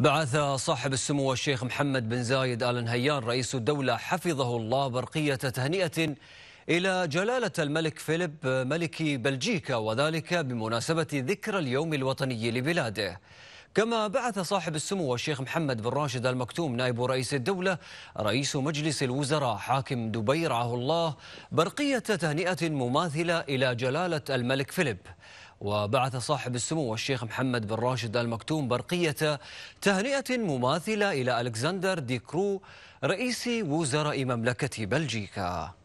بعث صاحب السمو الشيخ محمد بن زايد آل نهيان رئيس الدولة حفظه الله برقية تهنئة إلى جلالة الملك فيليب ملك بلجيكا وذلك بمناسبة ذكرى اليوم الوطني لبلاده كما بعث صاحب السمو الشيخ محمد بن راشد المكتوم نائب رئيس الدولة رئيس مجلس الوزراء حاكم دبي رعاه الله برقية تهنئة مماثلة إلى جلالة الملك فيليب وبعث صاحب السمو الشيخ محمد بن راشد المكتوم برقية تهنئة مماثلة إلى ألكسندر ديكرو رئيس وزراء مملكة بلجيكا